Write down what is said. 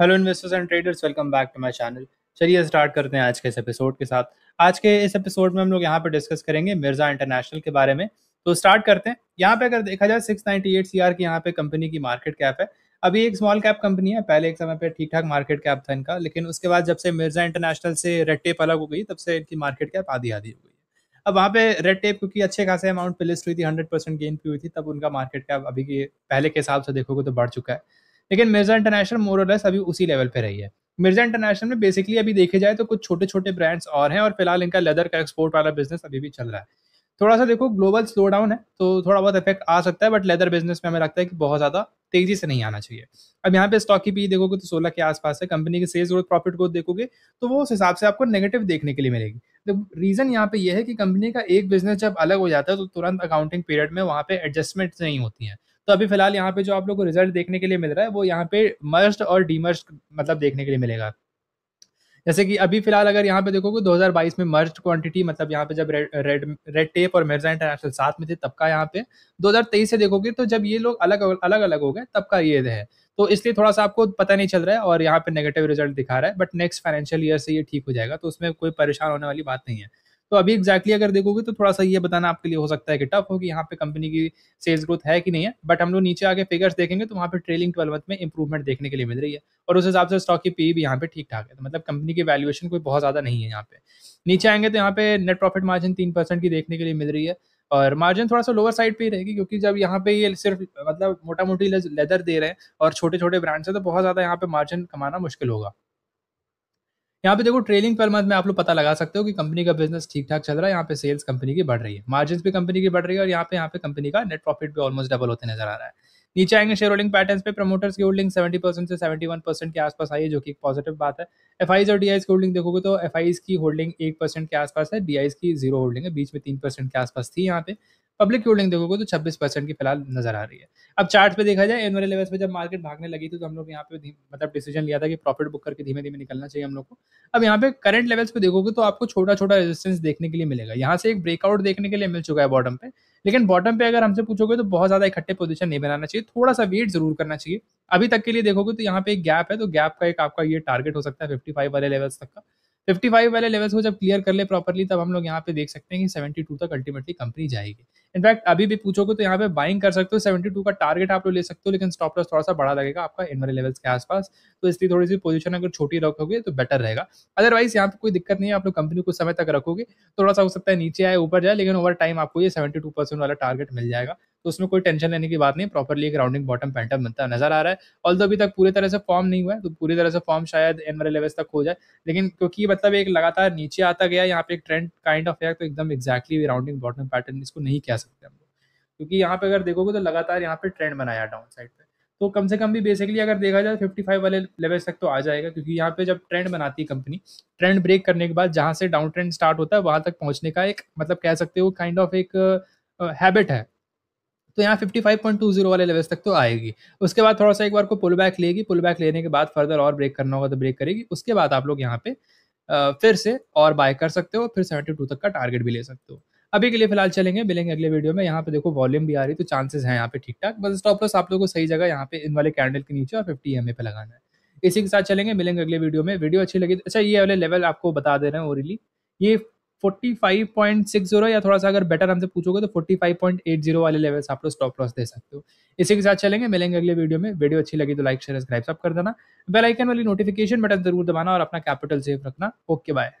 hello investors and traders welcome back to my channel चलिए start करते हैं आज के इस एपिसोड के साथ आज के इस एपिसोड में हम लोग यहाँ पर डिस्कस करेंगे मिर्जा इंटरनेशनल के बारे में तो स्टार्ट करते हैं यहाँ पे अगर देखा जाए six ninety eight C R की यहाँ पे कंपनी की मार्केट कैप है अभी एक स्मॉल कैप कंपनी है पहले एक समय पर ठीक ठाक मार्केट कैप था इनका लेकिन उसके बाद जब से मिर्जा इंटरनेशनल से रेड टेप अलग हो गई तब से इनकी मार्केट कैप आधी आधी हो गई अब वहाँ पे रेड टेप क्योंकि अच्छे खासे अमाउंट पे लिस्ट हुई थी हंड्रेड परसेंट गेन की हुई थी तब उनका मार्केट कैप अभी के पहले के हिसाब से देखोगे तो बढ़ चुका है लेकिन मिर्जा इंटरनेशनल मोरलेस अभी उसी लेवल पे रही है मिर्जा इंटरनेशनल में बेसिकली अभी देखे जाए तो कुछ छोटे छोटे ब्रांड्स और हैं और फिलहाल इनका लेदर का एक्सपोर्ट वाला बिजनेस अभी भी चल रहा है थोड़ा सा देखो ग्लोबल स्लो डाउन है तो थोड़ा बहुत इफेक्ट आ सकता है बट लेदर बिजनेस में हमें लगता है कि बहुत ज्यादा तेजी से नहीं आना चाहिए अब यहाँ पे स्टॉक की पी e देखोगे तो सोलह के आसपास है कंपनी के सेल्स ग्रोथ प्रॉफिट ग्रोथ देखोगे तो वो उस हिसाब से आपको नेगेटिव देखने के लिए मिलेगी तो रीजन यहाँ पे यह है कि कंपनी का एक बिजनेस जब अलग हो जाता है तो तुरंत अकाउंटिंग पीरियड में वहाँ पे एडजस्टमेंट नहीं होती है तो अभी फिलहाल यहाँ पे जो आप लोग को रिजल्ट देखने के लिए मिल रहा है वो यहाँ पे मर्ज और डीमर्ज मतलब देखने के लिए मिलेगा जैसे कि अभी फिलहाल अगर यहाँ पे देखोगे 2022 में मर्ज क्वांटिटी मतलब यहाँ पे जब रेड रेड टेप और मिर्जा इंटरनेशनल साथ में थे तब का यहाँ पे 2023 से देखोगे तो जब ये लोग अलग अलग अलग हो गए तब का ये है तो इसलिए थोड़ा सा आपको पता नहीं चल रहा है और यहाँ पे नेगेटिव रिजल्ट दिखा रहा है बट नेक्स्ट फाइनेंशियल ईयर से ये ठीक हो जाएगा तो उसमें कोई परेशान होने वाली बात नहीं है तो अभी एग्जैक्टली अगर देखोगे तो थोड़ा सा ये बताना आपके लिए हो सकता है कि टफ होगी यहाँ पे कंपनी की सेल्स ग्रोथ है कि नहीं है बट हम लोग नीचे आगे फिगर्स देखेंगे तो वहाँ पे ट्रेलिंग ट्वेल्व मंथ में इंप्रूवमेंट देखने के लिए मिल रही है और उस हिसाब से स्टॉक की पी e भी यहाँ पे ठीक ठाक है तो मतलब कंपनी की वैल्यूएशन कोई बहुत ज़्यादा नहीं है यहाँ पे नीचे आएंगे तो यहाँ पे नेट प्रॉफिट मार्जिन तीन परसेंट की देखने के लिए मिल रही है और मार्जिन थोड़ा सा लोअर साइड पे ही रहेगी क्योंकि जब यहाँ पे ये सिर्फ मतलब मोटा मोटी लेदर दे रहे हैं और छोटे छोटे ब्रांड्स हैं तो बहुत ज़्यादा यहाँ पे मार्जिन कमाना मुश्किल होगा यहाँ पे देखो ट्रेलिंग ट्वेल्व मंथ में आप लोग पता लगा सकते हो कि कंपनी का बिजनेस ठीक ठाक चल रहा है यहाँ पे सेल्स कंपनी की बढ़ रही है मार्जिन भी कंपनी की बढ़ रही है और यहाँ पे यहाँ पे कंपनी का नेट प्रॉफिट भी ऑलमोस्ट डबल होते नजर आ रहा है नीचे आएंगे शेयर होल्डिंग पैटर्न पे प्रमोटर्स की होल्डिंग सेवेंटी परसेंट से वन परसेंट के आसपास आई है जो कि एक पॉजिटिव बात है एफ और डी की होल्डिंग देखोगे तो एफ की होल्डिंग एक परसेंट के आसपास है डी की जीरो होल्डिंग है बीच में तीन परसेंट के आसपास थी यहाँ पे पब्लिक होल्डिंग देखोगे तो 26 परसेंट की फिलहाल नजर आ रही है अब चार्ट पे देखा जाए एनुअल लेवल्स पे जब मार्केट भागने लगी थी तो हम लोग यहाँ पे मतलब डिसीजन लिया था कि प्रॉफिट बुक करके धीमे धीमे निकलना चाहिए हम लोग को अब यहाँ पे करंट लेवल्स पे देखोगे तो आपको छोटा छोटा रेजिस्टेंस देखने के लिए मिलेगा यहाँ से एक ब्रेकआउट देखने के लिए मिल चुका है बॉटम पे लेकिन बॉटम पे अगर हमसे पूछोगे तो बहुत ज्यादा इकट्ठे पोजिशन नहीं बनाना चाहिए थोड़ा सा वेट जरूर करना चाहिए अभी तक के लिए देखोगे तो यहाँ पे एक गैप है तो गैप का एक आपका ये टारगेट हो सकता है फिफ्टी फाइव वाले लेवल्स तक का फिफ्टी फाइव वाले लेवल्स को जब क्लियर कर ले प्रॉपरली तब हम लोग यहाँ पे देख सकते हैं कि सेवेंटी टू तक अल्टीमेटली कंपनी जाएगी इनफैक्ट अभी भी पूछोगे तो यहाँ पे बाइंग कर सकते हो सेवेंटी टू का टारगेट आप लोग ले सकते हो लेकिन स्टॉप लॉस थोड़ा सा बड़ा लगेगा आपका इन वाले लेवल्स के आसपास तो इसलिए थोड़ी सी पोजीशन अगर छोटी रखोगे तो बेटर रहेगा अदरवाइज यहाँ पे कोई दिक्कत नहीं है आप लोग कंपनी को समय तक रखोगे थोड़ा सा हो सकता है नीचे आए ऊपर जाए लेकिन ओवर टाइम आपको ये सेवेंटी वाला टारगेट मिल जाएगा तो उसमें कोई टेंशन लेने की बात नहीं प्रॉपरली एक राउंडिंग बॉटम पैटर्न बनता नजर आ रहा है ऑल अभी तक पूरी तरह से फॉर्म नहीं हुआ है तो पूरी तरह से फॉर्म शायद एन वाले लेवल्स तक हो जाए लेकिन क्योंकि मतलब एक लगातार नीचे आता गया यहाँ पे एक ट्रेंड काइंड ऑफ है तो एकदम एक्जैक्टली राउंडिंग बॉटम पैटर्न इसको नहीं कह सकते हम लोग क्योंकि यहाँ पे अगर देखोगे तो लगातार यहाँ पे ट्रेंड बनाया डाउन साइड पर तो कम से कम भी बेसिकली अगर देखा जाए फिफ्टी फाइव वाले लेवल तक तो आ जाएगा क्योंकि यहाँ पे जब ट्रेंड बनाती है कंपनी ट्रेंड ब्रेक करने के बाद जहाँ से डाउन ट्रेंड स्टार्ट होता है वहाँ तक पहुँचने का एक मतलब कह सकते हो काइंड ऑफ एक हैबिट है तो यहाँ जीरो वाले लेवल्स तक तो आएगी उसके बाद थोड़ा सा एक बार को पुल बैक लेगी पुल बैक लेने के बाद फर्दर और ब्रेक करना होगा तो ब्रेक करेगी उसके बाद आप लोग यहाँ पे फिर से और बाय कर सकते हो फिर सेवेंटी टू तक का टारगेट भी ले सकते हो अभी के लिए फिलहाल चलेंगे मिलेंगे अगले वीडियो में यहाँ पे देखो वॉल्यूम भी आ रही तो चांसेस हैं यहाँ पे ठीक ठाक बस स्टॉप लॉस आप लोगों को सही जगह यहाँ पे इन वाले कैंडल के नीचे और फिफ्टी एम पे लगाना है इसी के साथ चलेंगे मिलेंगे अगले वीडियो में वीडियो अच्छी लगी तो- अच्छा ये वाले लेवल आपको बता दे रहे हैं ओरिली ये 45.60 या थोड़ा सा अगर बेटर हमसे पूछोगे तो 45.80 वाले लेवल से आप लोग स्टॉप लॉस दे सकते हो इसी के साथ चलेंगे मिलेंगे अगले वीडियो में वीडियो अच्छी लगी तो लाइक शेयर सब्सक्राइब कर देना बेल आइकन वाली नोटिफिकेशन बटन जरूर दबाना और अपना कैपिटल सेफ रखना ओके बाय